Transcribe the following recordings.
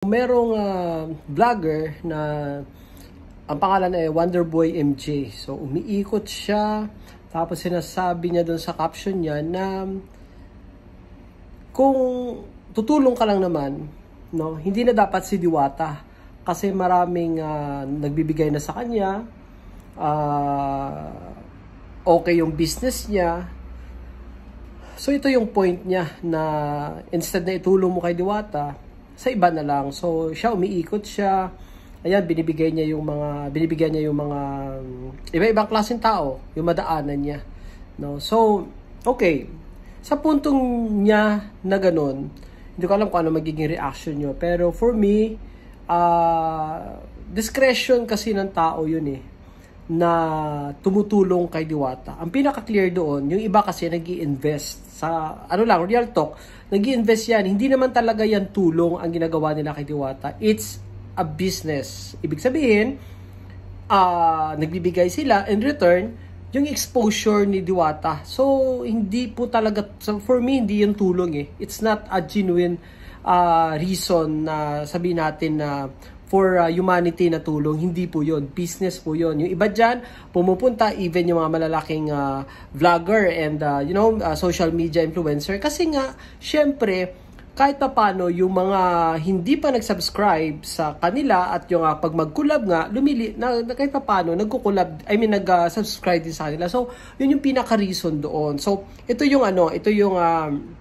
Merong uh, vlogger na ang pangalan ay Wonderboy MJ. So umiikot siya tapos sinasabi niya doon sa caption niya na kung tutulong ka lang naman, no, hindi na dapat si Diwata kasi maraming uh, nagbibigay na sa kanya. Uh, okay yung business niya. So ito yung point niya na instead na itulong mo kay Diwata, sa iba na lang. So, siya umiikot siya. Ayan, binibigay niya yung mga, binibigyan niya yung mga mm, iba-ibang klaseng tao, yung madaanan niya. No? So, okay. Sa puntong niya na ganun, hindi ko alam kung ano magiging reaction niyo. Pero for me, uh, discretion kasi ng tao yun eh na tumutulong kay Diwata. Ang pinaka-clear doon, yung iba kasi nag invest sa, ano lang, real talk, nag invest yan. Hindi naman talaga yan tulong ang ginagawa nila kay Diwata. It's a business. Ibig sabihin, uh, nagbibigay sila in return, yung exposure ni Diwata. So, hindi po talaga, so for me, hindi yung tulong eh. It's not a genuine uh, reason na sabihin natin na for uh, humanity na tulong. Hindi po yon Business po yon Yung iba dyan, pumupunta even yung mga malalaking uh, vlogger and uh, you know, uh, social media influencer. Kasi nga, syempre, kahit pa paano yung mga hindi pa nag-subscribe sa kanila at yung uh, pag mag-collab nga, lumili, na, na kahit pa paano, nagko-collab, I mean, nag-subscribe din sa kanila. So, yun yung pinaka-reason doon. So, ito yung ano, ito yung... Uh,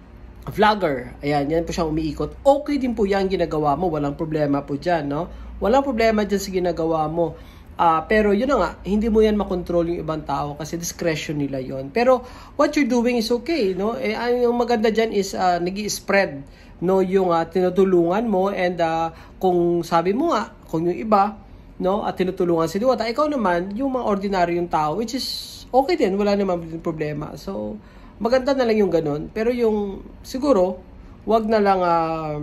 vlogger. Ayan, yan po siya umiikot. Okay din po yan ginagawa mo. Walang problema po dyan, no? Walang problema dyan sa ginagawa mo. Uh, pero yun nga, hindi mo yan makontrol yung ibang tao kasi discretion nila yon. Pero what you're doing is okay, no? Eh, ang maganda dyan is uh, ah, nag spread no, yung uh, tinutulungan mo and uh, kung sabi mo nga, kung yung iba, no, at tinutulungan si Diwata, ikaw naman, yung mga ordinaryong tao, which is okay din, wala naman problema. So, maganda na lang yung ganun. Pero yung, siguro, wag na lang, uh,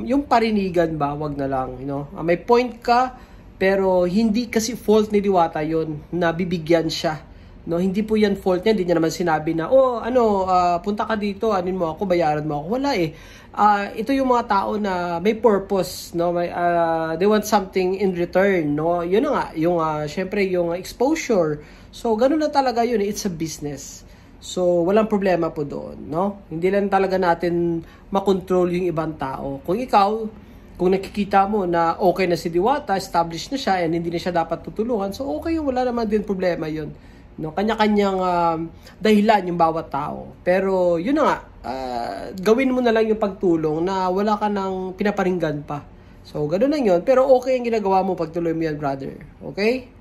yung parinigan ba, wag na lang, you know. Uh, may point ka, pero hindi kasi fault ni Diwata yon na bibigyan siya. No, hindi po yan fault niya. Hindi niya naman sinabi na, oh, ano, uh, punta ka dito, anin mo ako, bayaran mo ako. Wala eh. Uh, ito yung mga tao na may purpose, no? May, uh, they want something in return, no? Yun na nga, yung, uh, syempre, yung exposure. So, ganun na talaga yun. Eh. It's a business. So, walang problema po doon, no? Hindi lang talaga natin makontrol yung ibang tao. Kung ikaw, kung nakikita mo na okay na si Diwata, established na siya, and hindi na siya dapat tutulungan, so okay yun, wala naman din problema yun. No? Kanya-kanyang uh, dahilan yung bawat tao. Pero, yun na nga, uh, gawin mo na lang yung pagtulong na wala ka nang pinaparinggan pa. So, ganoon lang yun. Pero okay ang ginagawa mo pag mo yan, brother. Okay?